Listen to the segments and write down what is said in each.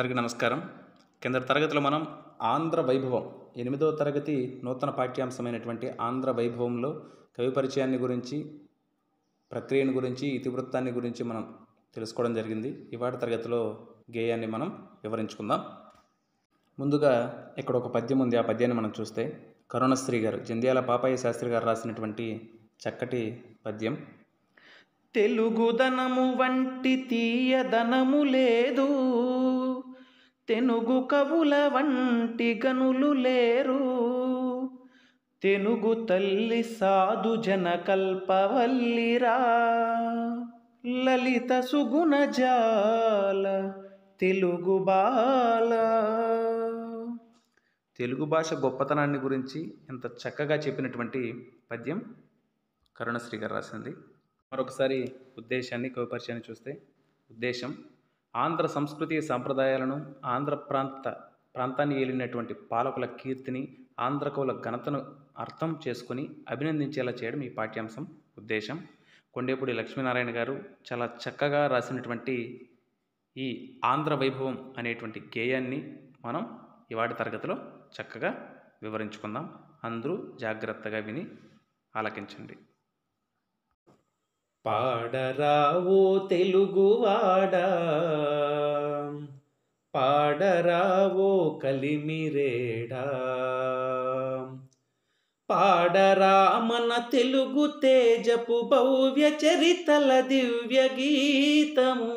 అందరికీ నమస్కారం కింద తరగతిలో మనం ఆంధ్ర వైభవం ఎనిమిదో తరగతి నూతన పాఠ్యాంశమైనటువంటి ఆంధ్ర వైభవంలో కవి పరిచయాన్ని గురించి ప్రక్రియను గురించి ఇతివృత్తాన్ని గురించి మనం తెలుసుకోవడం జరిగింది ఇవాటి తరగతిలో గేయాన్ని మనం వివరించుకుందాం ముందుగా ఇక్కడ ఒక పద్యం ఉంది ఆ పద్యాన్ని మనం చూస్తే కరుణశ్రీ గారు జంధ్యాల పాపయ్య శాస్త్రి గారు రాసినటువంటి చక్కటి పద్యం తెలుగుదనము వంటి తీయదనము లేదు తెనుగు కవుల వంటి గనులు లేరు తెనుగు తల్లి సాధు జన కల్పవల్లిరా లలిత సుగుణ జాల తెలుగు బాల తెలుగు భాష గొప్పతనాన్ని గురించి ఎంత చక్కగా చెప్పినటువంటి పద్యం కరుణశ్రీ గారు రాసింది మరొకసారి ఉద్దేశాన్ని కవిపరిచయాన్ని చూస్తే ఉద్దేశం ఆంధ్ర సంస్కృతి సాంప్రదాయాలను ఆంధ్ర ప్రాంత ప్రాంతాన్ని ఏలినటువంటి పాలకుల కీర్తిని ఆంధ్రకుల ఘనతను అర్థం చేసుకుని అభినందించేలా చేయడం ఈ పాఠ్యాంశం ఉద్దేశం కొండేపూడి లక్ష్మీనారాయణ గారు చాలా చక్కగా రాసినటువంటి ఈ ఆంధ్ర వైభవం అనేటువంటి గేయాన్ని మనం ఇవాటి తరగతిలో చక్కగా వివరించుకుందాం అందరూ జాగ్రత్తగా విని ఆలకించండి పాడరావో తెలుగువాడా పాడరావో కలిమిరేడా పాడరామన తెలుగు తేజపు భవ్య చరితల దివ్య గీతము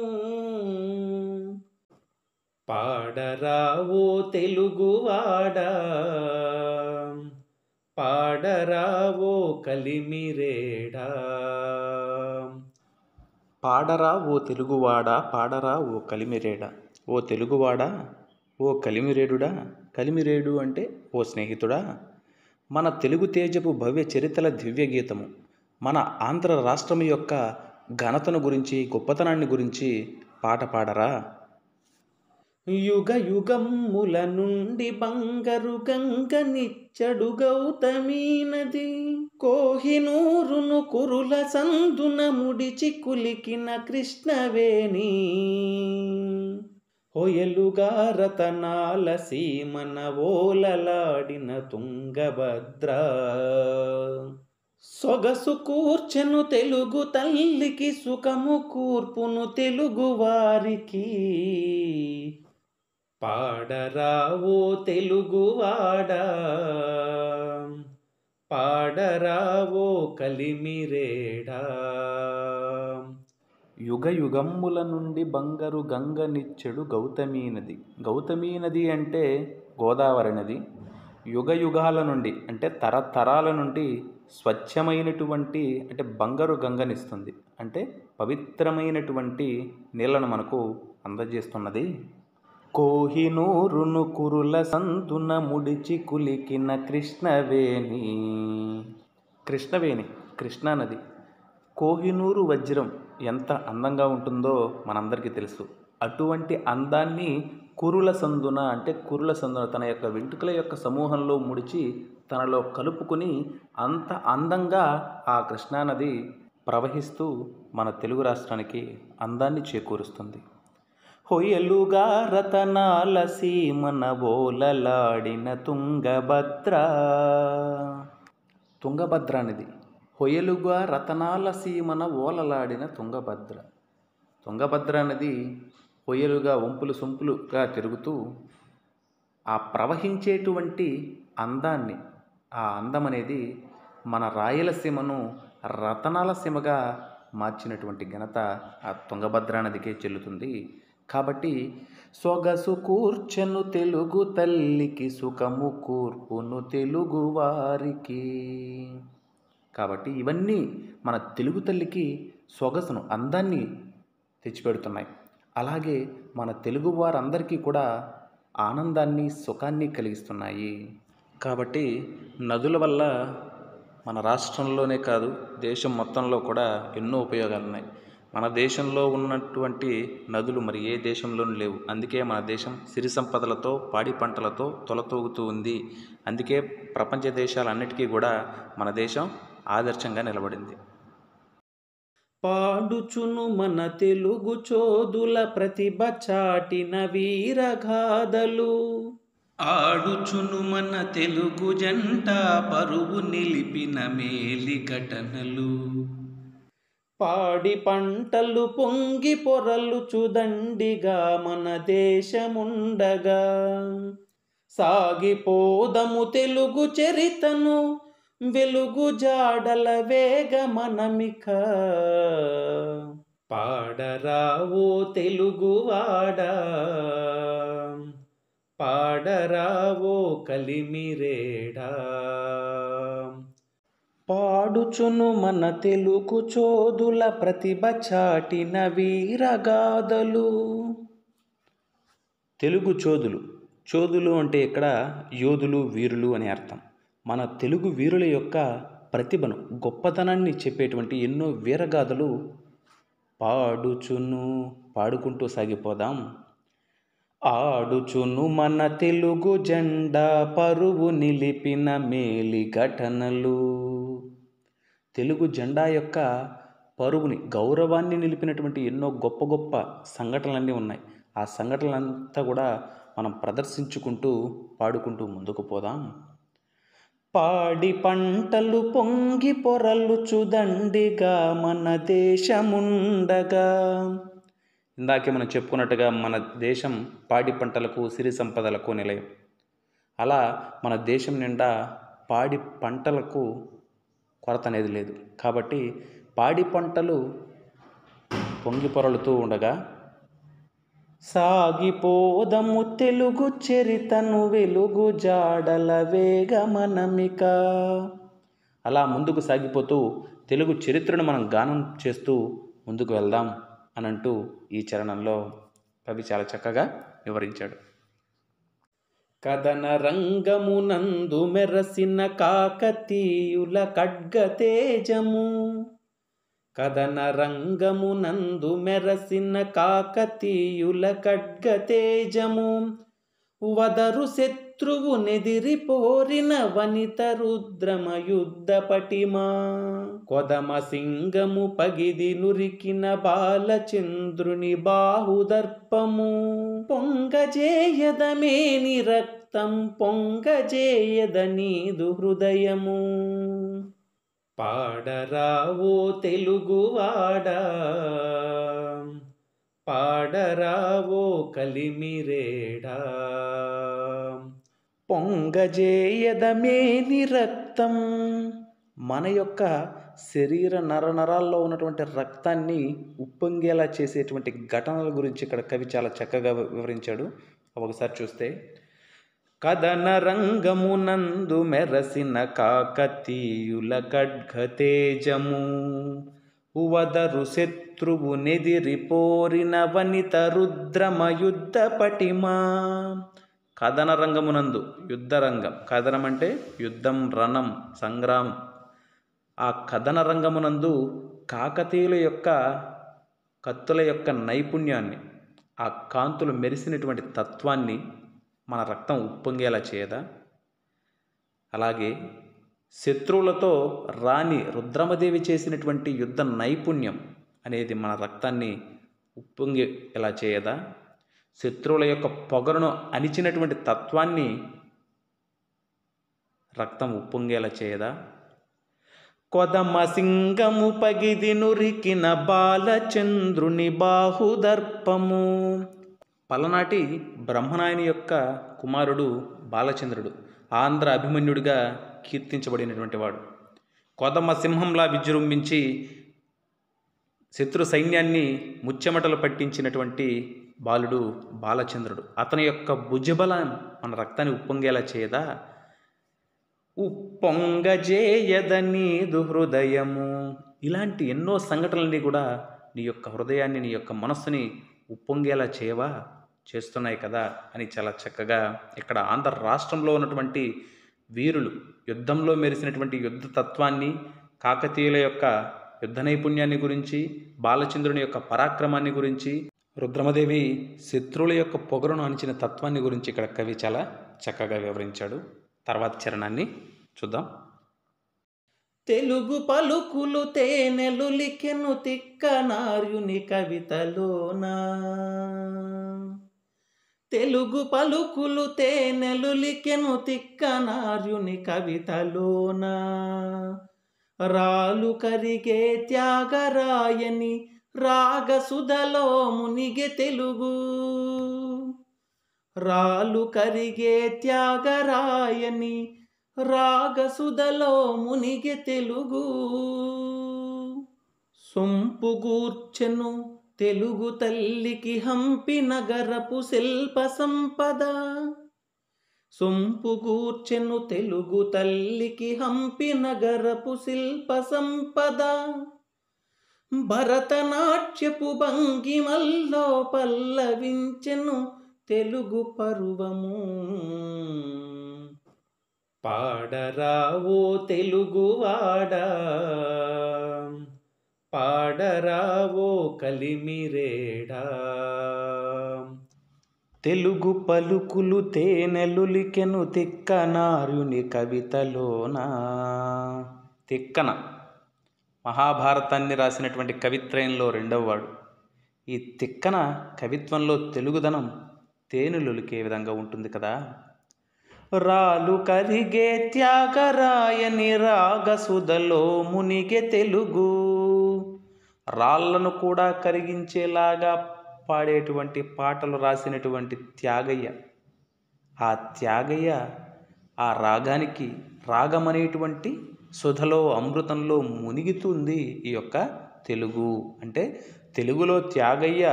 పాడరావో తెలుగువాడా పాడరావో కలిమిరేడా పాడరా ఓ తెలుగువాడా పాడరా ఓ కలిమిరేడా ఓ తెలుగువాడా ఓ కలిమిరేడుడా కలిమిరేడు అంటే ఓ స్నేహితుడా మన తెలుగు తేజపు భవ్య చరిత్రల దివ్య గీతము మన ఆంధ్ర రాష్ట్రం యొక్క ఘనతను గురించి గొప్పతనాన్ని గురించి పాట పాడరా యుగ యుగమ్ముల నుండి బంగారు గంగ నిచ్చడు గౌతమీనది కోహినూరును కురుల సందున ముడిచి కులికిన కృష్ణవేణి రతనాల సీమన ఓలలాడిన తుంగభద్ర సొగసు కూర్చెను తెలుగు తల్లికి సుఖము కూర్పును తెలుగు వారికి పాడరావో వాడా పాడరావో కలిమిరేడా యుగ యుగమ్ముల నుండి బంగారు గంగ నిచ్చెడు గౌతమీ నది గౌతమీ నది అంటే గోదావరి నది యుగ యుగాల నుండి అంటే తరతరాల నుండి స్వచ్ఛమైనటువంటి అంటే బంగారు గంగనిస్తుంది అంటే పవిత్రమైనటువంటి నీళ్ళను మనకు అందజేస్తున్నది కోహినూరును కురుల సంతున ముడిచి కులికిన కృష్ణవేణి కృష్ణవేణి కృష్ణానది కోహినూరు వజ్రం ఎంత అందంగా ఉంటుందో మనందరికీ తెలుసు అటువంటి అందాన్ని కురుల సందున అంటే కురుల సందున తన యొక్క వెంట్రుకల యొక్క సమూహంలో ముడిచి తనలో కలుపుకుని అంత అందంగా ఆ కృష్ణానది ప్రవహిస్తూ మన తెలుగు రాష్ట్రానికి అందాన్ని చేకూరుస్తుంది ಹೊಯ್ಯಲುಗ ರತನಾಲ ಸೀಮನ తుంగభద్ర తుంగభద్ర అనేది హొయలుగా రతనాల సీమన ఓలలాడిన తుంగభద్ర తుంగభద్ర అనేది హొయలుగా వంపులు సొంపులుగా తిరుగుతూ ఆ ప్రవహించేటువంటి అందాన్ని ఆ అందం అనేది మన రాయలసీమను రతనాల సీమగా మార్చినటువంటి ఘనత ఆ తుంగభద్రా నదికే చెల్లుతుంది కాబట్టి సొగసు కూర్చెను తెలుగు తల్లికి సుఖము కూర్పును తెలుగు వారికి కాబట్టి ఇవన్నీ మన తెలుగు తల్లికి సొగసును అందాన్ని తెచ్చిపెడుతున్నాయి అలాగే మన తెలుగు వారందరికీ కూడా ఆనందాన్ని సుఖాన్ని కలిగిస్తున్నాయి కాబట్టి నదుల వల్ల మన రాష్ట్రంలోనే కాదు దేశం మొత్తంలో కూడా ఎన్నో ఉపయోగాలు ఉన్నాయి మన దేశంలో ఉన్నటువంటి నదులు మరి ఏ దేశంలోనూ లేవు అందుకే మన దేశం సిరి సంపదలతో పాడి పంటలతో తొలతూగుతూ ఉంది అందుకే ప్రపంచ దేశాలన్నిటికీ కూడా మన దేశం ఆదర్శంగా నిలబడింది పాడుచును మన తెలుగు చోదుల ప్రతిభ చాటిన వీరగాథలు ఆడుచును మన తెలుగు జంట పరువు నిలిపిన మేలి ఘటనలు పాడి పంటలు పొంగి పొరలు చుదండిగా మన దేశముండగా సాగిపోదము తెలుగు చరితను వెలుగు జాడల వేగ మనమిక పాడరావో వాడ పాడరావో కలిమిరేడా పాడుచును మన తెలుగు చోదుల ప్రతిభ చాటిన వీరగాథలు తెలుగు చోదులు చోదులు అంటే ఇక్కడ యోధులు వీరులు అనే అర్థం మన తెలుగు వీరుల యొక్క ప్రతిభను గొప్పతనాన్ని చెప్పేటువంటి ఎన్నో వీరగాథలు పాడుచును పాడుకుంటూ సాగిపోదాం ఆడుచును మన తెలుగు జెండా పరువు నిలిపిన మేలి ఘటనలు తెలుగు జెండా యొక్క పరుగుని గౌరవాన్ని నిలిపినటువంటి ఎన్నో గొప్ప గొప్ప సంఘటనలన్నీ ఉన్నాయి ఆ సంఘటనలంతా కూడా మనం ప్రదర్శించుకుంటూ పాడుకుంటూ ముందుకు పోదాం పాడి పంటలు పొంగి పొరలు చుదండిగా మన దేశముండగా ఇందాకే మనం చెప్పుకున్నట్టుగా మన దేశం పాడి పంటలకు సిరి సంపదలకు నిలయం అలా మన దేశం నిండా పాడి పంటలకు కొరత అనేది లేదు కాబట్టి పాడి పంటలు పొంగి పొరలుతూ ఉండగా సాగిపోదము తెలుగు చరితను వెలుగు జాడల వేగమనమిక అలా ముందుకు సాగిపోతూ తెలుగు చరిత్రను మనం గానం చేస్తూ ముందుకు వెళ్దాం అనంటూ ఈ చరణంలో కవి చాలా చక్కగా వివరించాడు కథన రంగమునందు మెరసిన కాకతీయుల ఖడ్గతేజము కథన రంగమునందు మెరసిన కాకతీయుల ఖడ్గతేజము వదరు శత్రు శత్రువు నెదిరిపోరిన వనిత రుద్రమ పటిమా కొదమ సింగము పగిది నురికిన బాలచంద్రుని బాహుదర్పము పొంగజేయదమేని రక్తం పొంగజేయద నీదు హృదయము పాడరావో వాడ పాడరావో కలిమిరేడా పొంగజేయదమేని రక్తం మన యొక్క శరీర నరనరాల్లో ఉన్నటువంటి రక్తాన్ని ఉప్పొంగేలా చేసేటువంటి ఘటనల గురించి ఇక్కడ కవి చాలా చక్కగా వివరించాడు ఒకసారి చూస్తే కథన రంగమునందు మెరసిన కాకతీయుల ఖడ్గతేజము ఉవదరు శత్రువు నెదిరిపోరిన వనిత రుద్రమయుద్ధ పటిమా కథన రంగమునందు యుద్ధరంగం కథనం అంటే యుద్ధం రణం సంగ్రామం ఆ కథన రంగమునందు కాకతీయుల యొక్క కత్తుల యొక్క నైపుణ్యాన్ని ఆ కాంతులు మెరిసినటువంటి తత్వాన్ని మన రక్తం ఉప్పొంగేలా చేయదా అలాగే శత్రువులతో రాణి రుద్రమదేవి చేసినటువంటి యుద్ధ నైపుణ్యం అనేది మన రక్తాన్ని ఉప్పొంగి ఎలా చేయదా శత్రువుల యొక్క పొగరును అణిచినటువంటి తత్వాన్ని రక్తం ఉప్పొంగేలా చేయదా కొదమ సింగము పగిది నురికిన బాలచంద్రుని బాహుదర్పము పలనాటి బ్రహ్మనాయుని యొక్క కుమారుడు బాలచంద్రుడు ఆంధ్ర అభిమన్యుడిగా కీర్తించబడినటువంటి వాడు కొదమ సింహంలా విజృంభించి శత్రు సైన్యాన్ని ముచ్చెమటలు పట్టించినటువంటి బాలుడు బాలచంద్రుడు అతని యొక్క భుజబలం మన రక్తాన్ని ఉప్పొంగేలా చేయదా ఉప్పొంగజేయదనీదు హృదయము ఇలాంటి ఎన్నో సంఘటనలన్నీ కూడా నీ యొక్క హృదయాన్ని నీ యొక్క మనస్సుని ఉప్పొంగేలా చేయవా చేస్తున్నాయి కదా అని చాలా చక్కగా ఇక్కడ ఆంధ్ర రాష్ట్రంలో ఉన్నటువంటి వీరులు యుద్ధంలో మెరిసినటువంటి యుద్ధ తత్వాన్ని కాకతీయుల యొక్క యుద్ధ నైపుణ్యాన్ని గురించి బాలచంద్రుని యొక్క పరాక్రమాన్ని గురించి రుద్రమదేవి శత్రువుల యొక్క పొగరును అణిచిన తత్వాన్ని గురించి ఇక్కడ కవి చాలా చక్కగా వివరించాడు తర్వాత చరణాన్ని చూద్దాం తెలుగు పలుకులు తేనెలు లికెను తిక్కనార్యుని కవితలోనా తెలుగు పలుకులు తేనెలు లికెను తిక్కనార్యుని కవితలోనా రాలు కరిగే త్యాగరాయని రాగసుదలో మునిగే తెలుగు రాలు కరిగే త్యాగరాయని రాగసుదలో మునిగే తెలుగు సొంపు గూర్చెను తెలుగు తల్లికి హంపి నగరపు శిల్ప సంపద సొంపు సొంపుగూర్చెను తెలుగు తల్లికి హంపి నగరపు శిల్ప సంపద భరతనాట్యపు భంగిమల్లో పల్లవించెను తెలుగు పర్వము పాడరావో తెలుగువాడా పాడరావో కలిమిరేడా తెలుగు పలుకులు తేనెలులికెను తిక్కనార్యుని కవితలోనా తిక్కన మహాభారతాన్ని రాసినటువంటి కవిత్రయంలో రెండవవాడు ఈ తిక్కన కవిత్వంలో తెలుగుదనం తేనెలులికే విధంగా ఉంటుంది కదా రాలు కరిగే త్యాగరాయని రాగసుదలో మునిగే తెలుగు రాళ్లను కూడా కరిగించేలాగా పాడేటువంటి పాటలు రాసినటువంటి త్యాగయ్య ఆ త్యాగయ్య ఆ రాగానికి రాగమనేటువంటి సుధలో అమృతంలో మునిగితుంది ఈ యొక్క తెలుగు అంటే తెలుగులో త్యాగయ్య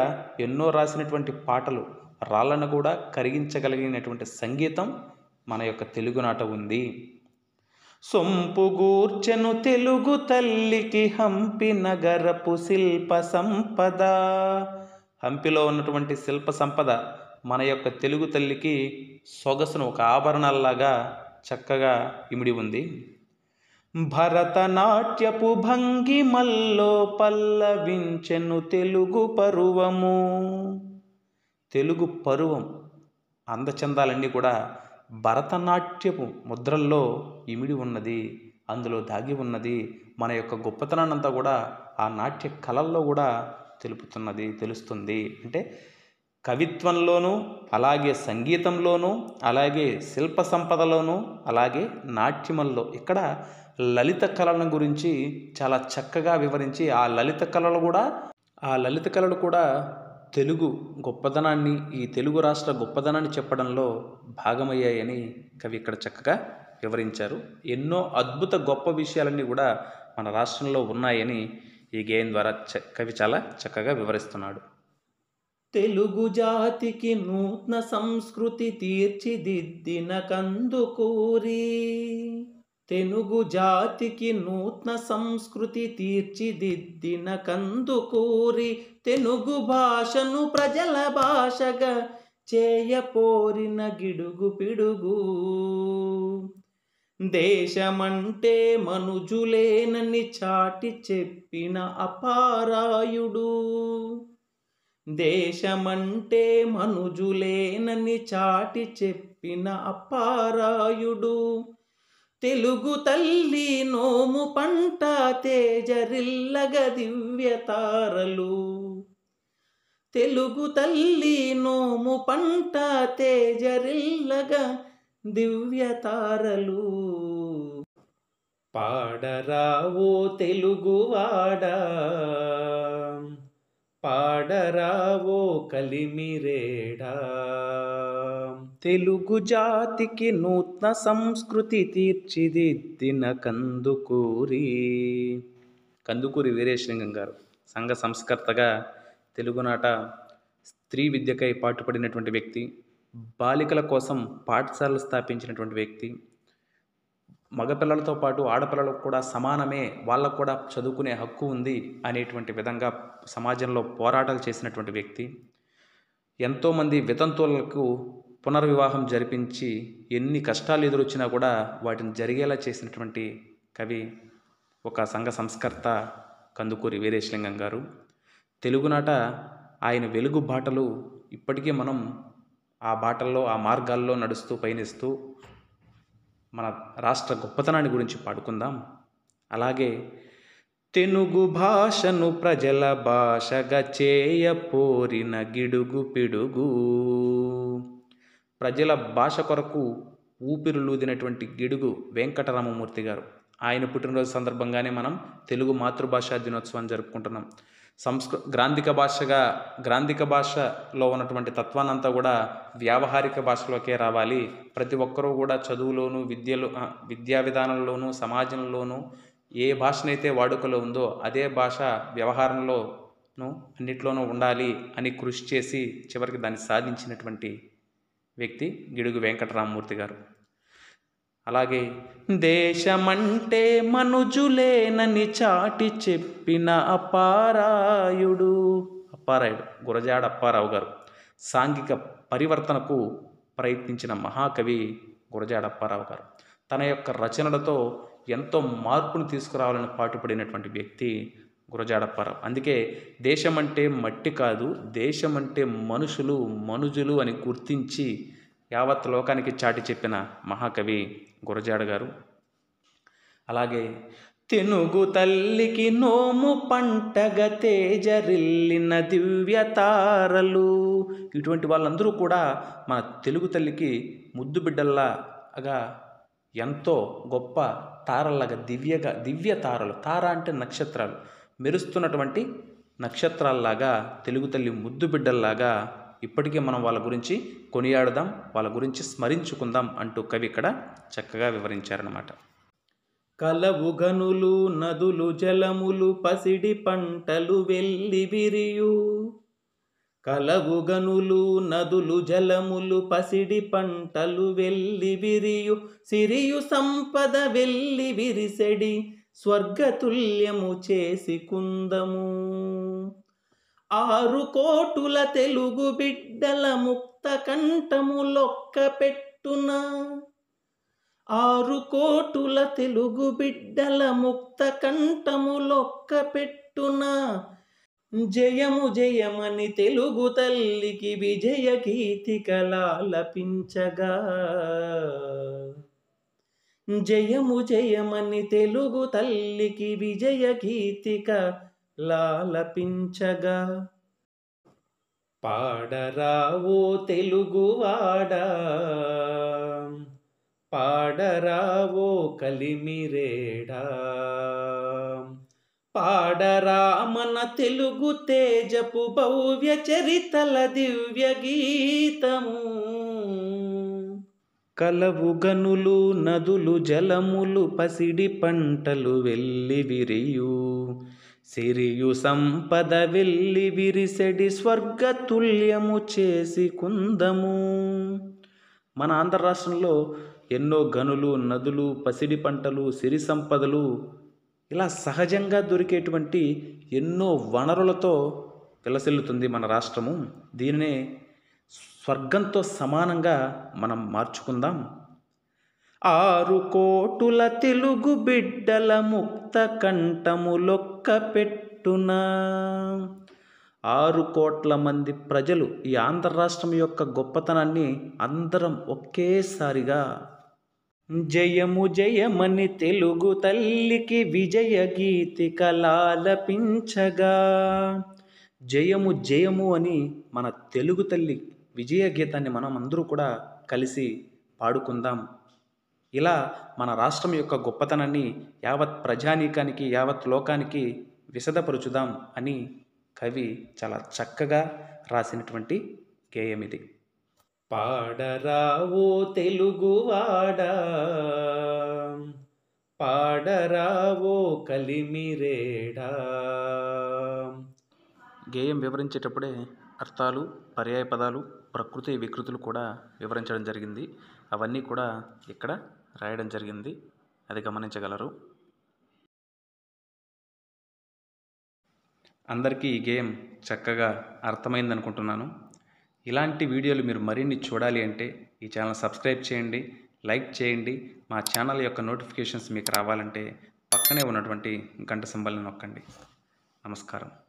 ఎన్నో రాసినటువంటి పాటలు రాళ్ళను కూడా కరిగించగలిగినటువంటి సంగీతం మన యొక్క తెలుగునాట ఉంది గూర్చెను తెలుగు తల్లికి హంపి నగరపు శిల్ప సంపద హంపిలో ఉన్నటువంటి శిల్ప సంపద మన యొక్క తెలుగు తల్లికి సొగసును ఒక ఆభరణాల్లాగా చక్కగా ఇమిడి ఉంది భరతనాట్యపు భంగిమల్లో పల్లవించెను తెలుగు పరువము తెలుగు పరువం అందచందాలన్నీ కూడా భరతనాట్యపు ముద్రల్లో ఇమిడి ఉన్నది అందులో దాగి ఉన్నది మన యొక్క గొప్పతనాన్నంతా కూడా ఆ నాట్య కళల్లో కూడా తెలుపుతున్నది తెలుస్తుంది అంటే కవిత్వంలోనూ అలాగే సంగీతంలోనూ అలాగే శిల్ప సంపదలోనూ అలాగే నాట్యమల్లో ఇక్కడ లలిత కళలను గురించి చాలా చక్కగా వివరించి ఆ లలిత కళలు కూడా ఆ లలిత కళలు కూడా తెలుగు గొప్పదనాన్ని ఈ తెలుగు రాష్ట్ర గొప్పదనాన్ని చెప్పడంలో భాగమయ్యాయని కవి ఇక్కడ చక్కగా వివరించారు ఎన్నో అద్భుత గొప్ప విషయాలన్నీ కూడా మన రాష్ట్రంలో ఉన్నాయని ఈ గేయం ద్వారా కవి చాలా చక్కగా వివరిస్తున్నాడు తెలుగు జాతికి నూతన సంస్కృతి తీర్చిదిద్దిన కందుకూరి తెనుగు జాతికి నూత్న సంస్కృతి తీర్చిదిద్దిన కందుకూరి తెనుగు భాషను ప్రజల భాషగా చేయపోరిన గిడుగు పిడుగు దేశమంటే మనుజులేనని చాటి చెప్పిన అపారాయుడు దేశమంటే మనుజులేనని చాటి చెప్పిన అపారాయుడు తెలుగు తల్లి నోము పంట తేజరిల్లగ దివ్య తారలు తెలుగు తల్లి నోము పంట తేజరిల్లగ దివ్య తారలు పాడరావో వాడ పాడరావో కలిమిరేడా తెలుగు జాతికి నూతన సంస్కృతి తీర్చిదిద్దిన కందుకూరి కందుకూరి వీరేశలింగం గారు సంఘ సంస్కర్తగా తెలుగునాట స్త్రీ విద్యకై పాటుపడినటువంటి వ్యక్తి బాలికల కోసం పాఠశాలలు స్థాపించినటువంటి వ్యక్తి మగపిల్లలతో పాటు ఆడపిల్లలకు కూడా సమానమే వాళ్ళకు కూడా చదువుకునే హక్కు ఉంది అనేటువంటి విధంగా సమాజంలో పోరాటాలు చేసినటువంటి వ్యక్తి ఎంతోమంది వితంతువులకు పునర్వివాహం జరిపించి ఎన్ని కష్టాలు ఎదురొచ్చినా కూడా వాటిని జరిగేలా చేసినటువంటి కవి ఒక సంఘ సంస్కర్త కందుకూరి వీరేశలింగం గారు తెలుగునాట ఆయన వెలుగు బాటలు ఇప్పటికీ మనం ఆ బాటల్లో ఆ మార్గాల్లో నడుస్తూ పయనిస్తూ మన రాష్ట్ర గొప్పతనాన్ని గురించి పాడుకుందాం అలాగే తెలుగు భాషను ప్రజల భాషగా చేయపోరిన గిడుగు పిడుగు ప్రజల భాష కొరకు ఊపిరులూదినటువంటి గిడుగు వెంకటరామమూర్తి గారు ఆయన పుట్టినరోజు సందర్భంగానే మనం తెలుగు మాతృభాషా దినోత్సవాన్ని జరుపుకుంటున్నాం సంస్కృ గ్రాంధిక భాషగా గ్రాంధిక భాషలో ఉన్నటువంటి తత్వానంతా కూడా వ్యావహారిక భాషలోకే రావాలి ప్రతి ఒక్కరూ కూడా చదువులోను విద్యలో విద్యా విధానంలోను సమాజంలోనూ ఏ భాషనైతే వాడుకలో ఉందో అదే భాష వ్యవహారంలోనూ అన్నిట్లోనూ ఉండాలి అని కృషి చేసి చివరికి దాన్ని సాధించినటువంటి వ్యక్తి గిడుగు వెంకటరామమూర్తి గారు అలాగే దేశమంటే మనుజులేనని చాటి చెప్పిన అపారాయుడు అప్పారాయుడు గురజాడ అప్పారావు గారు సాంఘిక పరివర్తనకు ప్రయత్నించిన మహాకవి గురజాడ అప్పారావు గారు తన యొక్క రచనలతో ఎంతో మార్పును తీసుకురావాలని పాటుపడినటువంటి వ్యక్తి గురజాడప్పారావు అందుకే దేశం అంటే మట్టి కాదు దేశం అంటే మనుషులు మనుజులు అని గుర్తించి యావత్ లోకానికి చాటి చెప్పిన మహాకవి గురజాడ గారు అలాగే తెనుగు తల్లికి నోము పంటగ తేజరిల్లిన దివ్యతారలు ఇటువంటి వాళ్ళందరూ కూడా మన తెలుగు తల్లికి ముద్దు బిడ్డల్లాగా ఎంతో గొప్ప తారలాగా దివ్యగా దివ్య తారలు తార అంటే నక్షత్రాలు మెరుస్తున్నటువంటి నక్షత్రాల్లాగా తెలుగు తల్లి ముద్దు బిడ్డల్లాగా ఇప్పటికీ మనం వాళ్ళ గురించి కొనియాడదాం వాళ్ళ గురించి స్మరించుకుందాం అంటూ కవి ఇక్కడ చక్కగా కలవు కలవుగనులు నదులు జలములు పసిడి పంటలు వెళ్ళి విరియు కలవుగనులు నదులు జలములు పసిడి పంటలు వెళ్ళి విరియు సిరియు సంపద వెళ్ళి విరిసెడి స్వర్గతుల్యము చేసుకుందము ఆరు కోటుల తెలుగు బిడ్డల ముక్త కంఠము లొక్క పెట్టున ఆరు కోటుల తెలుగు బిడ్డల ముక్త కంఠము లొక్క పెట్టున జయము జయమని తెలుగు తల్లికి విజయ కలాలపించగా జయము జయమని తెలుగు తల్లికి విజయ గీతిక లాలపించగా పాడరావో తెలుగువాడా పాడరావో కలిమిరేడా పాడరా మన తెలుగు తేజపు భవ్య చరితల దివ్య గీతము కలవు గనులు నదులు జలములు పసిడి పంటలు వెళ్ళి విరియు సిరియు సంపద వెళ్ళి విరిసెడి స్వర్గ తుల్యము చేసి కుందము మన ఆంధ్ర రాష్ట్రంలో ఎన్నో గనులు నదులు పసిడి పంటలు సిరి సంపదలు ఇలా సహజంగా దొరికేటువంటి ఎన్నో వనరులతో వెలసిల్లుతుంది మన రాష్ట్రము దీనినే స్వర్గంతో సమానంగా మనం మార్చుకుందాం ఆరు కోటుల తెలుగు బిడ్డల ముక్త కంఠములొక్క పెట్టునా ఆరు కోట్ల మంది ప్రజలు ఈ ఆంధ్ర రాష్ట్రం యొక్క గొప్పతనాన్ని అందరం ఒకేసారిగా జయము జయమని తెలుగు తల్లికి విజయ గీతి గీతికలాలపించగా జయము జయము అని మన తెలుగు తల్లి విజయ గీతాన్ని మనం అందరూ కూడా కలిసి పాడుకుందాం ఇలా మన రాష్ట్రం యొక్క గొప్పతనాన్ని యావత్ ప్రజానీకానికి యావత్ లోకానికి విశదపరుచుదాం అని కవి చాలా చక్కగా రాసినటువంటి గేయం ఇది పాడరావో తెలుగువాడా పాడరావో కలిమిరేడా గేయం వివరించేటప్పుడే అర్థాలు పర్యాయ పదాలు ప్రకృతి వికృతులు కూడా వివరించడం జరిగింది అవన్నీ కూడా ఇక్కడ రాయడం జరిగింది అది గమనించగలరు అందరికీ ఈ గేమ్ చక్కగా అర్థమైంది అనుకుంటున్నాను ఇలాంటి వీడియోలు మీరు మరిన్ని చూడాలి అంటే ఈ ఛానల్ సబ్స్క్రైబ్ చేయండి లైక్ చేయండి మా ఛానల్ యొక్క నోటిఫికేషన్స్ మీకు రావాలంటే పక్కనే ఉన్నటువంటి గంట సింబల్ని నొక్కండి నమస్కారం